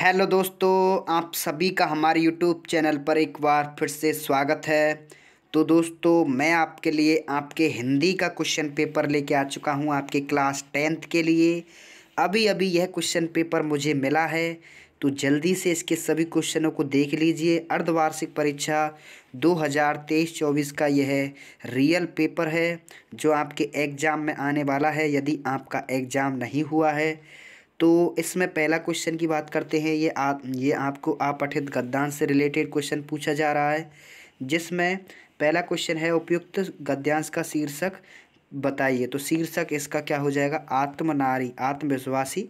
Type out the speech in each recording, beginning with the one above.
hello दोस्तों आप सभी का हमारे यूट्यूब चैनल पर एक बार फिर से स्वागत है तो दोस्तों मैं आपके लिए आपके हिंदी का क्वेश्चन पेपर लेके आ चुका हूँ आपके क्लास टेंथ के लिए अभी अभी यह क्वेश्चन पेपर मुझे मिला है तो जल्दी से इसके सभी क्वेश्चनों को देख लीजिए अर्धवार्षिक परीक्षा 2023-24 का यह रियल पेपर है जो आपके एग्ज़ाम में आने वाला है यदि आपका एग्ज़ाम नहीं हुआ है तो इसमें पहला क्वेश्चन की बात करते हैं ये आप ये आपको आपठित गद्यांश से रिलेटेड क्वेश्चन पूछा जा रहा है जिसमें पहला क्वेश्चन है उपयुक्त गद्यांश का शीर्षक बताइए तो शीर्षक इसका क्या हो जाएगा आत्म नारी आत्मविश्वासी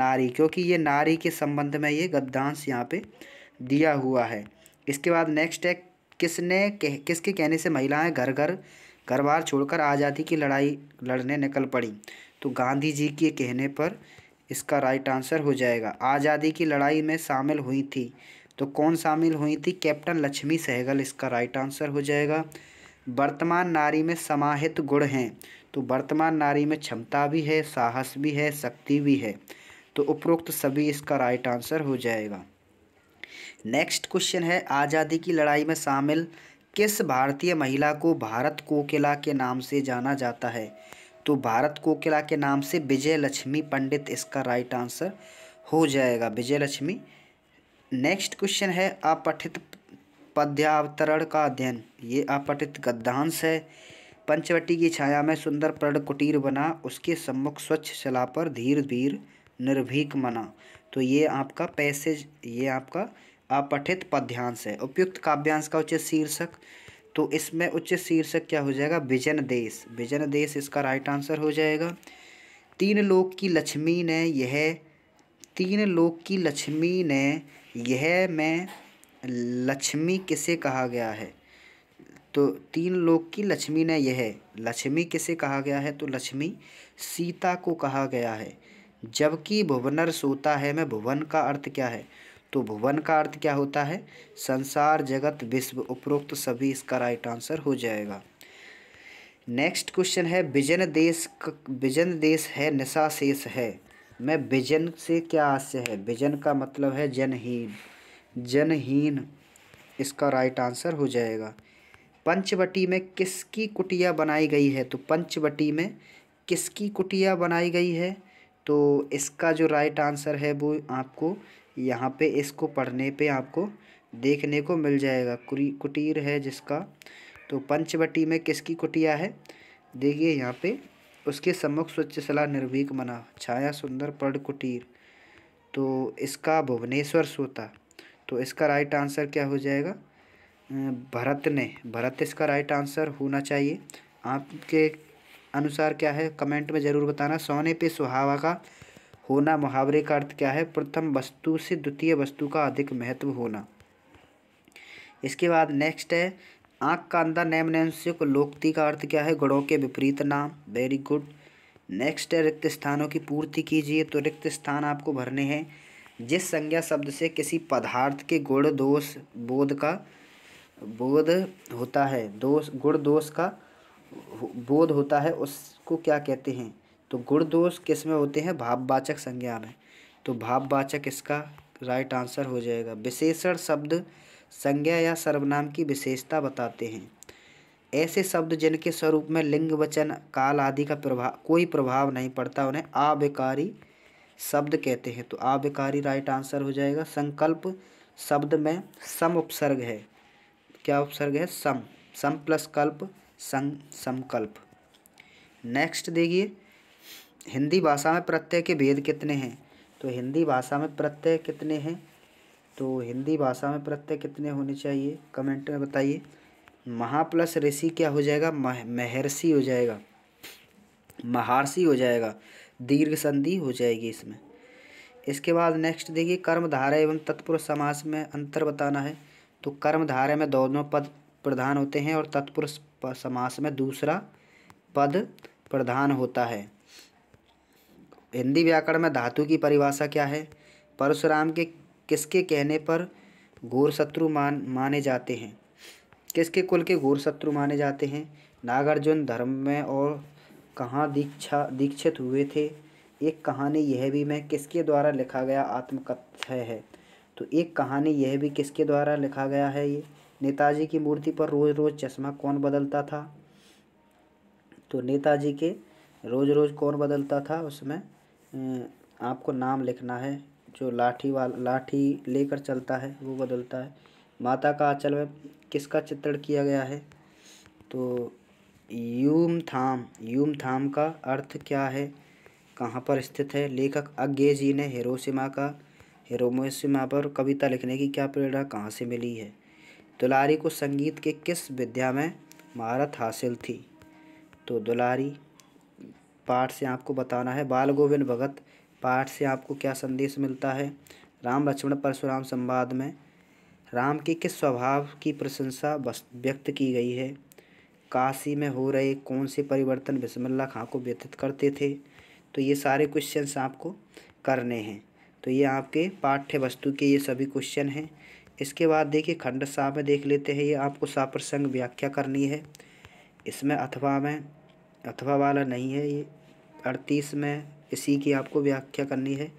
नारी क्योंकि ये नारी के संबंध में ये गद्यांश यहाँ पे दिया हुआ है इसके बाद नेक्स्ट है किसने कह किसके कहने से महिलाएं घर घर घर बार छोड़कर आज़ादी की लड़ाई लड़ने निकल पड़ी तो गांधी जी के कहने पर इसका राइट आंसर हो जाएगा आज़ादी की लड़ाई में शामिल हुई थी तो कौन शामिल हुई थी कैप्टन लक्ष्मी सहगल इसका राइट आंसर हो जाएगा वर्तमान नारी में समाहित गुण हैं तो वर्तमान नारी में क्षमता भी है साहस भी है शक्ति भी है तो उपरोक्त सभी इसका राइट आंसर हो जाएगा नेक्स्ट क्वेश्चन है आज़ादी की लड़ाई में शामिल किस भारतीय महिला को भारत कोकिला के नाम से जाना जाता है तो भारत कोकिला के नाम से विजय लक्ष्मी पंडित इसका राइट आंसर हो जाएगा विजय लक्ष्मी नेक्स्ट क्वेश्चन है अपठित पद्यावतरण का अध्ययन ये अपठित गद्यांश है पंचवटी की छाया में सुंदर प्रण कुटीर बना उसके सम्मुख स्वच्छ शिला पर धीर धीर निर्भीक मना तो ये आपका पैसेज ये आपका अपठित पद्यांश है उपयुक्त काव्यांश का उचित शीर्षक तो इसमें उच्च शीर्षक क्या हो जाएगा विजन देश विजन देश इसका राइट आंसर हो जाएगा तीन लोक की लक्ष्मी ने यह तीन लोक की लक्ष्मी ने यह मैं लक्ष्मी किसे कहा गया है तो तीन लोक की लक्ष्मी ने यह लक्ष्मी किसे कहा गया है तो लक्ष्मी सीता को कहा गया है जबकि भुवनर सोता है मैं भुवन का अर्थ क्या है तो भुवन का अर्थ क्या होता है संसार जगत विश्व उपरोक्त सभी इसका राइट आंसर हो जाएगा नेक्स्ट क्वेश्चन है विजन देश विजन देश है निशा शेष है मैं विजन से क्या आशय है विजन का मतलब है जनहीन जनहीन इसका राइट आंसर हो जाएगा पंचवटी में किसकी कुटिया बनाई गई है तो पंचवटी में किसकी कुटिया बनाई गई है तो इसका जो राइट आंसर है वो आपको यहाँ पे इसको पढ़ने पे आपको देखने को मिल जाएगा कुटीर है जिसका तो पंचवटी में किसकी कुटिया है देखिए यहाँ पे उसके सम्मुख स्वच्छ सला निर्वीक मना छाया सुंदर पढ़ कुटीर तो इसका भुवनेश्वर सोता तो इसका राइट आंसर क्या हो जाएगा अं, भरत ने भरत इसका राइट आंसर होना चाहिए आपके अनुसार क्या है कमेंट में ज़रूर बताना सोने पे सुहावा का होना मुहावरे का अर्थ क्या है प्रथम वस्तु से द्वितीय वस्तु का अधिक महत्व होना इसके बाद नेक्स्ट है आँख का अंदर नैम नैमनैंसिक लोकती का अर्थ क्या है गुणों के विपरीत नाम वेरी गुड नेक्स्ट है रिक्त स्थानों की पूर्ति कीजिए तो रिक्त स्थान आपको भरने हैं जिस संज्ञा शब्द से किसी पदार्थ के गुण दोष बोध का बोध होता है दोष गुण दोष का बोध होता है उसको क्या कहते हैं तो गुण दोष किस में होते हैं भाववाचक संज्ञा में तो भाववाचक इसका राइट आंसर हो जाएगा विशेषण शब्द संज्ञा या सर्वनाम की विशेषता बताते हैं ऐसे शब्द जिनके स्वरूप में लिंग वचन काल आदि का प्रभाव कोई प्रभाव नहीं पड़ता उन्हें आविकारी शब्द कहते हैं तो आविकारी राइट आंसर हो जाएगा संकल्प शब्द में सम उपसर्ग है क्या उपसर्ग है सम सम प्लस कल्प संकल्प नेक्स्ट देखिए हिंदी भाषा में प्रत्यय के भेद कितने हैं तो हिंदी भाषा में प्रत्यय कितने हैं तो हिंदी भाषा में प्रत्यय कितने होने चाहिए कमेंट में बताइए महा प्लस ऋषि क्या हो जाएगा मह महर्षि हो जाएगा महारसी हो जाएगा दीर्घ संधि हो जाएगी इसमें इसके बाद नेक्स्ट देखिए कर्मधारा एवं तत्पुरुष समास में अंतर बताना है तो कर्मधारा में दोनों पद प्रधान होते हैं और तत्पुरुष समास में दूसरा पद प्रधान होता है हिंदी व्याकरण में धातु की परिभाषा क्या है परशुराम के किसके कहने पर घोरशत्रु मान माने जाते हैं किसके कुल के घोर शत्रु माने जाते हैं नागार्जुन धर्म में और कहाँ दीक्षा दीक्षित हुए थे एक कहानी यह भी मैं किसके द्वारा लिखा गया आत्मकथ्य है तो एक कहानी यह भी किसके द्वारा लिखा गया है ये नेताजी की मूर्ति पर रोज़ रोज़ चश्मा कौन बदलता था तो नेताजी के रोज़ रोज़ कौन बदलता था उसमें आपको नाम लिखना है जो लाठी वाला लाठी लेकर चलता है वो बदलता है माता का आंचल में किसका चित्रण किया गया है तो यूम थाम यूम थाम का अर्थ क्या है कहाँ पर स्थित है लेखक अज्ञे जी ने हिरोशिमा का हिरोमोशिमा पर कविता लिखने की क्या प्रेरणा कहाँ से मिली है दुलारी को संगीत के किस विद्या में महारत हासिल थी तो दुलारी पाठ से आपको बताना है बाल गोविंद भगत पाठ से आपको क्या संदेश मिलता है राम लक्ष्मण परशुराम संवाद में राम के किस स्वभाव की प्रशंसा व्यक्त की गई है काशी में हो रहे कौन से परिवर्तन बिस्मिल्ला खां को व्यतीत करते थे तो ये सारे क्वेश्चंस आपको करने हैं तो ये आपके पाठ्य वस्तु के ये सभी क्वेश्चन हैं इसके बाद देखिए खंड साह में देख लेते हैं ये आपको साप्रसंग व्याख्या करनी है इसमें अथवा में अथवा वाला नहीं है ये अड़तीस में इसी की आपको व्याख्या करनी है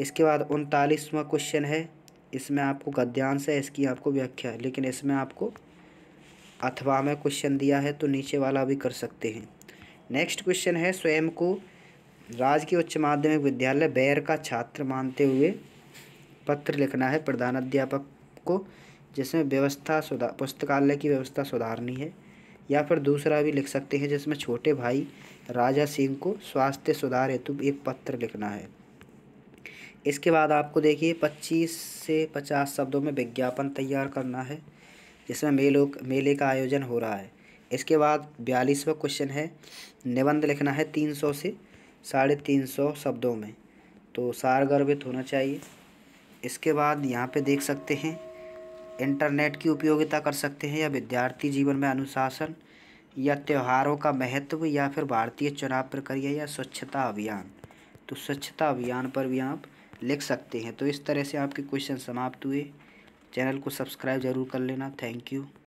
इसके बाद उनतालीसवा क्वेश्चन है इसमें आपको गद्यांश है इसकी आपको व्याख्या है लेकिन इसमें आपको अथवा में क्वेश्चन दिया है तो नीचे वाला भी कर सकते हैं नेक्स्ट क्वेश्चन है स्वयं को राजकीय उच्च माध्यमिक विद्यालय बैर का छात्र मानते हुए पत्र लिखना है प्रधानाध्यापक को जिसमें व्यवस्था सुधार पुस्तकालय की व्यवस्था सुधारनी है या फिर दूसरा भी लिख सकते हैं जिसमें छोटे भाई राजा सिंह को स्वास्थ्य सुधार हेतु एक पत्र लिखना है इसके बाद आपको देखिए पच्चीस से पचास शब्दों में विज्ञापन तैयार करना है जिसमें मेलों मेले का आयोजन हो रहा है इसके बाद बयालीसवा क्वेश्चन है निबंध लिखना है तीन सौ से साढ़े तीन सौ शब्दों में तो सार गर्भित होना चाहिए इसके बाद यहाँ पे देख सकते हैं इंटरनेट की उपयोगिता कर सकते हैं या विद्यार्थी जीवन में अनुशासन या त्योहारों का महत्व या फिर भारतीय चुनाव प्रक्रिया या स्वच्छता अभियान तो स्वच्छता अभियान पर भी आप लिख सकते हैं तो इस तरह से आपके क्वेश्चन समाप्त हुए चैनल को सब्सक्राइब ज़रूर कर लेना थैंक यू